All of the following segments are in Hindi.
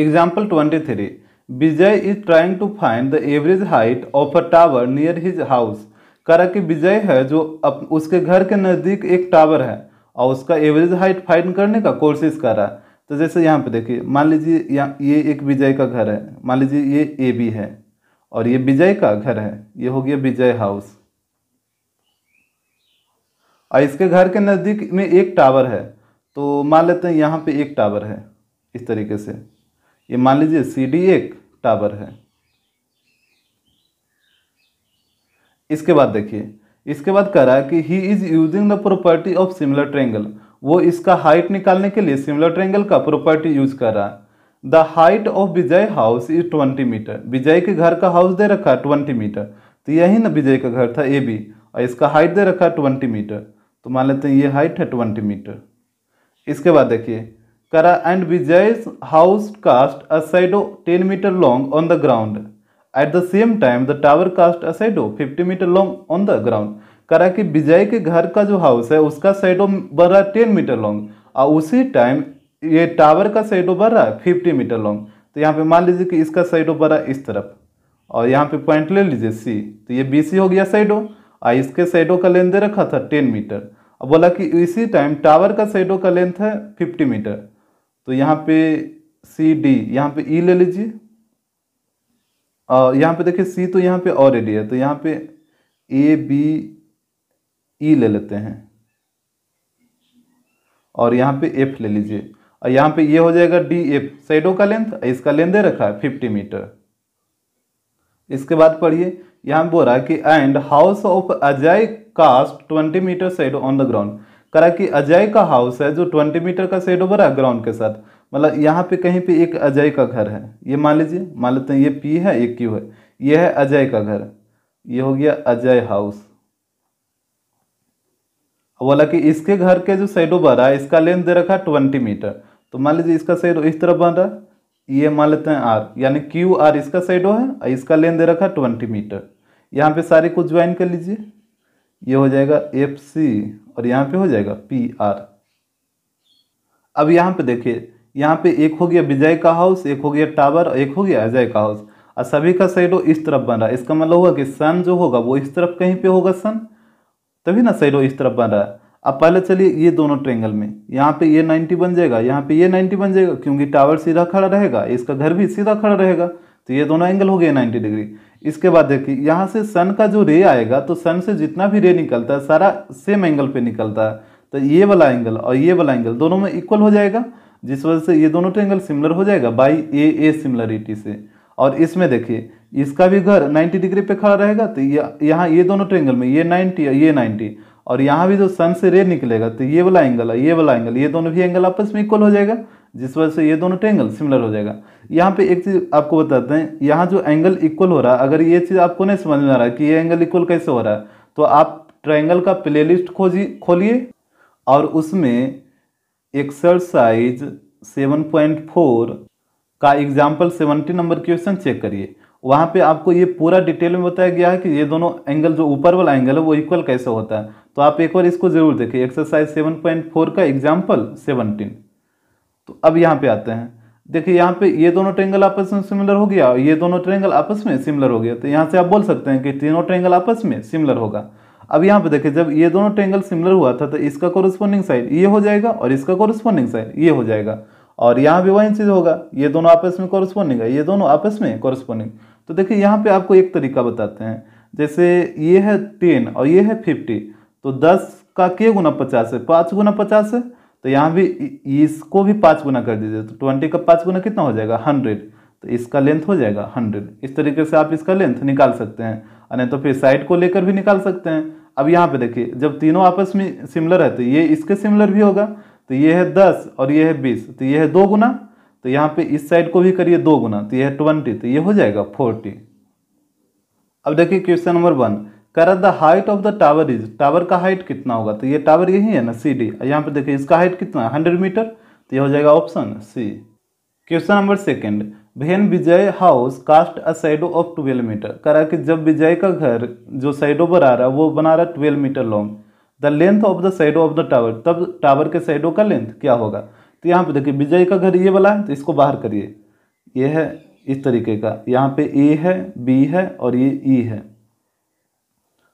Example twenty three Vijay is trying to find the average height of a tower near his house करा कि विजय है जो अप, उसके घर के नज़दीक एक टावर है और उसका एवरेज हाइट फाइंड करने का कोशिश कर रहा है तो जैसे यहाँ पे देखिए मान लीजिए यहाँ ये एक विजय का घर है मान लीजिए ये ए बी है और ये विजय का घर है ये हो गया विजय हाउस और इसके घर के नज़दीक में एक टावर है तो मान लेते हैं यहाँ पे एक टावर है इस तरीके से ये मान लीजिए सी डी एक टावर है इसके बाद देखिए इसके बाद कह रहा है कि he is using the property of similar triangle वो इसका हाइट निकालने के लिए सिमिलर ट्रेंगल का प्रॉपर्टी यूज कर रहा है the height of Vijay house is twenty metre Vijay के घर का हाउस दे रखा है ट्वेंटी मीटर तो यही ना विजय का घर था ए बी और इसका हाइट दे रखा है ट्वेंटी मीटर तो मान लेते हैं ये हाइट है ट्वेंटी मीटर इसके बाद देखिए Kara and Vijay's house cast a shadow 10 meter long on the ground. At the same time, the tower cast a shadow 50 meter long on the ground. करा कि विजय के घर का जो हाउस है उसका साइडो बढ़ रहा टेन मीटर लॉन्ग और उसी टाइम ये टावर का साइडो बढ़ रहा है फिफ्टी मीटर लॉन्ग तो यहाँ पे मान लीजिए कि इसका साइडो बढ़ रहा है इस तरफ और यहाँ पे पॉइंट ले लीजिए सी तो ये बी सी हो गया साइडो और इसके साइडो का लेंथ दे रखा था टेन मीटर और बोला कि इसी टाइम टावर का साइडो का लेंथ है फिफ्टी मीटर तो यहाँ पे सी डी यहाँ पे ई e ले लीजिए और यहाँ पे देखिए सी तो यहाँ पे ऑलरेडी है तो यहाँ पे ए बी ई ले लेते हैं और यहाँ पे एफ ले लीजिए और यहाँ पे ये यह हो जाएगा डी एफ साइडों का लेंथ इसका लेंथ दे रखा है फिफ्टी मीटर इसके बाद पढ़िए यहाँ बोल रहा है कि and house of Ajay cast twenty metre side on the ground करा कि अजय का हाउस है जो ट्वेंटी मीटर का शेड ओवर है ग्राउंड के साथ मतलब यहाँ पे कहीं पे एक अजय का घर है ये मान लीजिए मान लेते हैं ये पी है ये क्यू है ये है अजय का घर ये हो गया अजय हाउस बोला कि इसके घर के जो शेड ओवर है इसका लेंथ दे रखा है ट्वेंटी मीटर तो मान लीजिए इसका शेड इस तरफ बन रहा है ये मान लेते हैं आर यानी क्यू आर इसका साइडो है और इसका लेंथ दे रखा है ट्वेंटी मीटर यहाँ पे सारे को ज्वाइन कर लीजिए ये हो जाएगा एफ सी और यहाँ पे हो जाएगा पी आर अब यहाँ पे देखिए यहाँ पे एक हो गया विजय का हाउस एक हो गया टावर और एक हो गया अजय का हाउस और सभी का साइडो इस तरफ बन रहा है इसका मतलब होगा कि सन जो होगा वो इस तरफ कहीं पे होगा सन तभी ना साइडो इस तरफ बन रहा है अब पहले चलिए ये दोनों ट्रेंगल में यहाँ पे ये नाइन्टी बन जाएगा यहाँ पे ये नाइन्टी बन जाएगा क्योंकि टावर सीधा खड़ा रहेगा इसका घर भी सीधा खड़ा रहेगा तो ये दोनों एंगल हो गया नाइन्टी डिग्री इसके बाद देखिए यहाँ से सन का जो रे आएगा तो सन से जितना भी रे निकलता है सारा सेम एंगल पे निकलता है तो ये वाला एंगल और ये वाला एंगल दोनों में इक्वल हो जाएगा जिस वजह से ये दोनों एंगल सिमिलर हो जाएगा बाई ए ए सिमिलरिटी से और इसमें देखिए इसका भी घर 90 डिग्री पे खड़ा रहेगा तो यहाँ ये दोनों एंगल में ये 90 और ये 90 और यहाँ भी जो सन से रे निकलेगा तो ये वाला एंगल है ये वाला एंगल ये दोनों भी एंगल आपस में इक्वल हो जाएगा जिस वजह से ये दोनों ट्रेंगल सिमिलर हो जाएगा यहाँ पे एक चीज़ आपको बताते हैं यहाँ जो एंगल इक्वल हो रहा है अगर ये चीज़ आपको नहीं समझ में आ रहा कि ये एंगल इक्वल कैसे हो रहा है तो आप ट्रायंगल का प्लेलिस्ट खोजी खोलिए और उसमें एक्सरसाइज 7.4 का एग्जाम्पल 70 नंबर क्वेश्चन चेक करिए वहाँ पे आपको ये पूरा डिटेल में बताया गया है कि ये दोनों एंगल जो ऊपर वाला एंगल है वो इक्वल कैसे होता है तो आप एक बार इसको ज़रूर देखिए एक्सरसाइज फोर का एग्जाम्पल सेवनटीन तो अब यहाँ पे आते हैं देखिए यहाँ पे ये दोनों ट्रेंगल आपस में सिमिलर हो गया और ये दोनों ट्रेंगल आपस में सिमिलर हो गया तो यहाँ से आप बोल सकते हैं कि तीनों ट्रेंगल आपस में सिमिलर होगा अब यहाँ पे देखिए जब ये दोनों ट्रेंगल सिमिलर हुआ था तो इसका कोरिस्पॉन्डिंग साइड ये हो जाएगा और इसका कोरिस्पॉन्डिंग साइड ये हो जाएगा और यहाँ भी वही चीज़ होगा ये दोनों आपस में कॉरस्पॉन्डिंग है ये दोनों आपस में कॉरस्पॉन्डिंग तो देखिए यहाँ पे आपको एक तरीका बताते हैं जैसे ये है टेन और ये है फिफ्टी तो दस का के गुना पचास है पाँच गुना पचास है तो यहाँ भी इसको भी पाँच गुना कर दीजिए तो ट्वेंटी का पाँच गुना कितना हो जाएगा हंड्रेड तो इसका लेंथ हो जाएगा हंड्रेड इस तरीके से आप इसका लेंथ निकाल सकते हैं नहीं तो फिर साइड को लेकर भी निकाल सकते हैं अब यहाँ पे देखिए जब तीनों आपस में सिमिलर है तो ये इसके सिमिलर भी होगा तो ये है दस और ये है बीस तो ये है दो गुना तो यहाँ पे इस साइड को भी करिए दो गुना तो ये है ट्वेंटी तो ये हो जाएगा फोर्टी अब देखिए क्वेश्चन नंबर वन कह रहा the height of the tower is tower का हाइट कितना होगा तो ये टावर यही है ना सी डी यहाँ पर देखिए इसका हाइट कितना है हंड्रेड मीटर तो ये हो जाएगा option C question number second when Vijay house cast a shadow of twelve metre कह रहा कि जब विजय का घर जो साइडो पर आ रहा है वो बना रहा है twelve metre long the length of the shadow of the tower तब टावर के साइडो का लेंथ क्या होगा तो यहाँ पे देखिए विजय का घर ये वाला है तो इसको बाहर करिए ये है इस तरीके का यहाँ पे ए है बी है और ये ई e है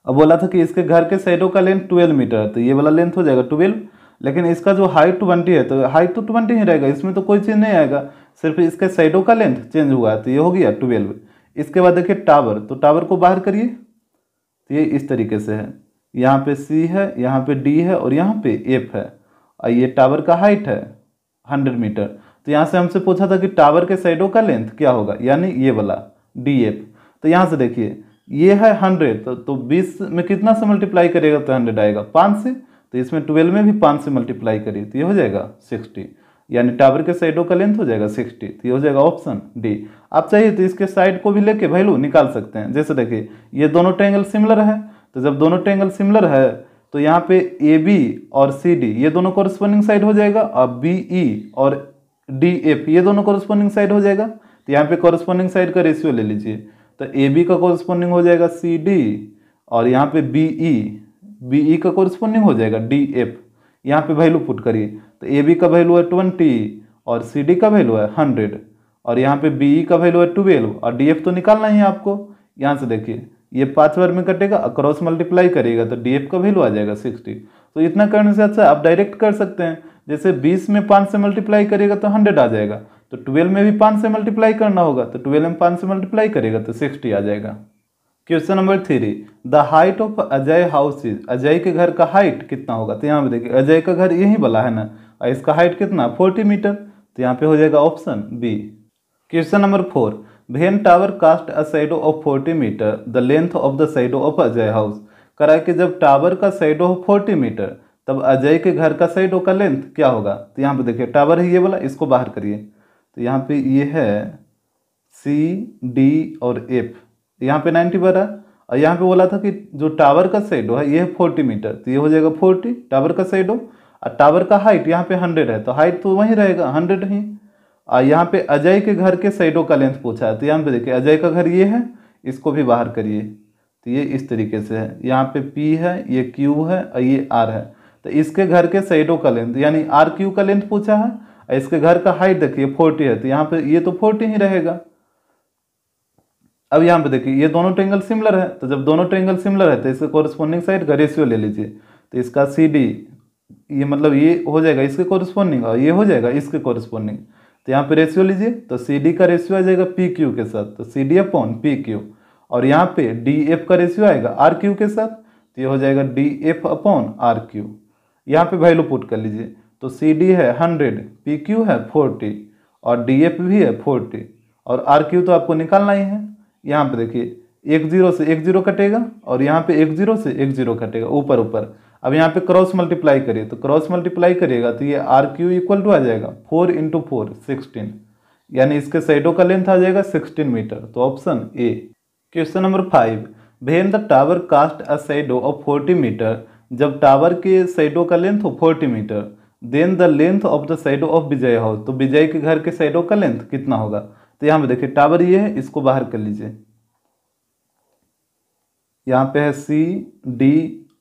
अब बोला था कि इसके घर के साइडों का लेंथ ट्वेल्व मीटर है तो ये वाला लेंथ हो जाएगा ट्वेल्व लेकिन इसका जो हाइट ट्वेंटी है तो हाइट तो ट्वेंटी ही रहेगा इसमें तो कोई चीज़ नहीं आएगा सिर्फ इसके साइडों का लेंथ चेंज हुआ है तो ये हो गया ट्वेल्व इसके बाद देखिए टावर तो टावर को बाहर करिए तो ये इस तरीके से है यहाँ पे सी है यहाँ पे डी है और यहाँ पे एफ है और ये टावर का हाइट है हंड्रेड मीटर तो यहाँ से हमसे पूछा था कि टावर के साइडों का लेंथ क्या होगा यानी ये वाला डी एफ तो यहाँ से देखिए ये है हंड्रेड तो, तो बीस में कितना से मल्टीप्लाई करेगा तो हंड्रेड आएगा पाँच से तो इसमें ट्वेल्व में भी पाँच से मल्टीप्लाई करिए तो ये हो जाएगा सिक्सटी यानी टावर के साइडों का लेंथ हो जाएगा सिक्सटी तो ये हो जाएगा ऑप्शन डी आप चाहिए तो इसके साइड को भी लेके वैल्यू निकाल सकते हैं जैसे देखिए ये दोनों ट्रेंगल सिमिलर है तो जब दोनों ट्रेंगल सिमिलर है तो यहाँ पे ए बी और सी डी ये दोनों कॉरस्पॉन्डिंग साइड हो जाएगा और बी ई e और डी एफ ये दोनों कॉरस्पॉन्डिंग साइड हो जाएगा तो यहाँ पे कॉरस्पॉन्डिंग साइड का रेशियो ले लीजिए तो ए बी का कॉरस्पॉन्डिंग हो जाएगा सी डी और यहाँ पे बी ई बी ई का कॉरस्पॉन्डिंग हो जाएगा डी एफ यहाँ पे वैल्यू पुट करिए तो ए बी का वैल्यू है ट्वेंटी और सी डी का वैल्यू है हंड्रेड और यहाँ पे बी ई e का वैल्यू है ट्वेल्व और डी एफ तो निकालना ही है आपको यहाँ से देखिए ये पाँच बार में कटेगा अक्रॉस क्रॉस मल्टीप्लाई करिएगा तो डी एफ का वैल्यू आ जाएगा सिक्सटी तो इतना करने से अच्छा आप डायरेक्ट कर सकते हैं जैसे बीस में पाँच से मल्टीप्लाई करिएगा तो हंड्रेड आ जाएगा तो ट्वेल्व में भी पाँच से मल्टीप्लाई करना होगा तो ट्वेल्व में पाँच से मल्टीप्लाई करेगा तो सिक्सटी आ जाएगा question number three the height of Ajay house is Ajay के घर का हाइट कितना होगा तो यहाँ पे देखिए अजय का घर यही वाला है ना और इसका हाइट कितना फोर्टी मीटर तो यहाँ पे हो जाएगा option B question number four when tower cast a shadow of forty metre the length of the shadow of Ajay house करा कि जब टावर का साइडो हो फोर्टी मीटर तब अजय के घर का साइडो का लेंथ क्या होगा तो यहाँ पे देखिए टावर है ये वाला इसको बाहर करिए तो यहाँ पे ये है सी डी और एफ यहाँ पे नाइन्टी बारह और यहाँ पे बोला था कि जो टावर का साइड है ये है फोर्टी मीटर तो ये हो जाएगा फोर्टी टावर का शेडो और टावर का हाइट यहाँ पे हंड्रेड है तो हाइट तो वहीं रहेगा हंड्रेड ही और यहाँ पे अजय के घर के साइडों का लेंथ पूछा है तो यहाँ पे देखिए अजय का घर ये है इसको भी बाहर करिए तो ये इस तरीके से है यहाँ पे पी है ये क्यू है और ये आर है तो इसके घर के साइडों का लेंथ यानी आर क्यू का लेंथ पूछा है इसके घर का हाइट देखिए फोर्टी है तो यहाँ पे ये तो फोर्टी ही रहेगा अब यहाँ पे देखिए ये दोनों ट्रेंगल सिमिलर है तो जब दोनों ट्रेंगल सिमिलर है तो इसके कोरस्पॉन्डिंग साइड का रेशियो ले लीजिए तो इसका सी डी ये मतलब ये हो जाएगा इसके कोरिस्पॉन्डिंग और ये हो जाएगा इसके कोरस्पॉन्डिंग तो यहाँ पे रेशियो लीजिए तो सी डी का रेशियो आ जाएगा पी क्यू के साथ तो C D upon P Q और यहाँ पे डी एफ का रेशियो आएगा आर क्यू के साथ तो ये हो जाएगा D F upon R Q यहाँ पे वैल्यू पुट कर लीजिए तो सी डी है हंड्रेड पी क्यू है फोर्टी और डी एफ भी है फोर्टी और आर क्यू तो आपको निकालना ही है यहाँ पे देखिए एक जीरो से एक जीरो कटेगा और यहाँ पे एक जीरो से एक जीरो कटेगा ऊपर ऊपर अब यहाँ पे क्रॉस मल्टीप्लाई करिए तो क्रॉस मल्टीप्लाई करिएगा तो ये आर क्यू इक्वल टू आ जाएगा फोर इंटू फोर सिक्सटीन यानी इसके साइडों का लेंथ आ जाएगा सिक्सटीन मीटर तो option A question number five when the tower cast a shadow of forty metre जब टावर के साइडों का लेंथ हो forty metre then the length of the shadow of Vijay house तो विजय के घर के साइडो का लेंथ कितना होगा तो यहाँ पे देखिए टावर ये है इसको बाहर कर लीजिए यहाँ पे है सी डी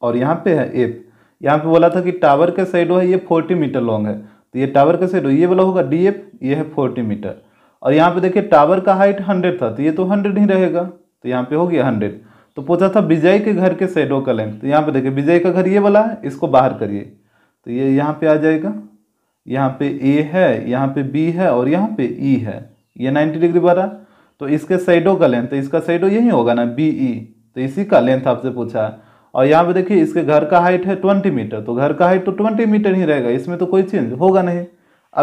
और यहाँ पे है एफ यहाँ पे बोला था कि टावर के साइडो है ये फोर्टी मीटर लॉन्ग है तो ये टावर का साइडो ये वाला होगा डी एफ ये है फोर्टी मीटर और यहाँ पे देखिए टावर का हाइट हंड्रेड था तो ये तो हंड्रेड ही रहेगा तो यहाँ पे हो गया हंड्रेड तो पूछा था विजय के घर के साइडो का लेंथ तो यहाँ पे देखिए विजय का घर ये वाला है इसको बाहर करिए तो ये यहाँ पे आ जाएगा यहाँ पे ए है यहाँ पे बी है और यहाँ पे ई e है ये 90 डिग्री बारा तो इसके साइडों का लेंथ तो इसका साइडो यही होगा ना बी ई e। तो इसी का लेंथ आपसे पूछा है और यहाँ पे देखिए इसके घर का हाइट है ट्वेंटी मीटर तो घर का हाइट तो ट्वेंटी मीटर ही रहेगा इसमें तो कोई चेंज होगा नहीं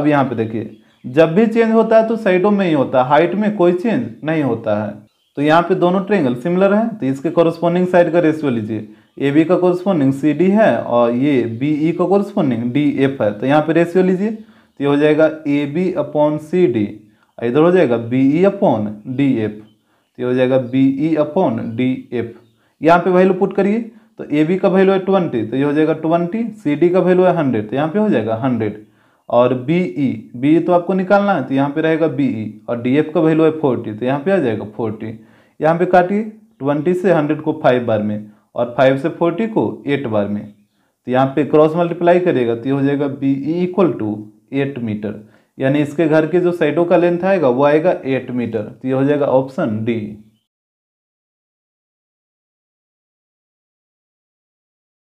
अब यहाँ पे देखिए जब भी चेंज होता है तो साइडों में ही होता है हाइट में कोई चेंज नहीं होता है तो यहाँ पे दोनों ट्रेंगल सिमिलर हैं तो इसके कॉरस्पॉन्डिंग साइड का रेशियो लीजिए ए बी का कोरस्पोंडिंग सी डी है और ये बी ई e का कोरस्पोंडिंग डी एफ है तो यहाँ पे रेशियो लीजिए तो ये हो जाएगा A B upon C D इधर हो जाएगा B E upon D F तो ये हो जाएगा B E upon D F यहाँ पे वैल्यू पुट करिए तो ए बी का वैल्यू है ट्वेंटी तो ये हो जाएगा ट्वेंटी सी डी का वैल्यू है हंड्रेड तो यहाँ पे हो जाएगा हंड्रेड और बी ई बी ई तो आपको निकालना है तो यहाँ पे रहेगा बी ई e और डी एफ का वैल्यू है फोर्टी तो यहाँ पे आ जाएगा फोर्टी यहाँ पे काटिए ट्वेंटी से हंड्रेड को फाइव बार में और फाइव से फोर्टी को एट बार में तो यहाँ पे क्रॉस मल्टीप्लाई करेगा तो ये हो जाएगा B equal to eight metre यानी इसके घर के जो साइडों का लेंथ आएगा वो आएगा एट मीटर तो ये हो जाएगा ऑप्शन डी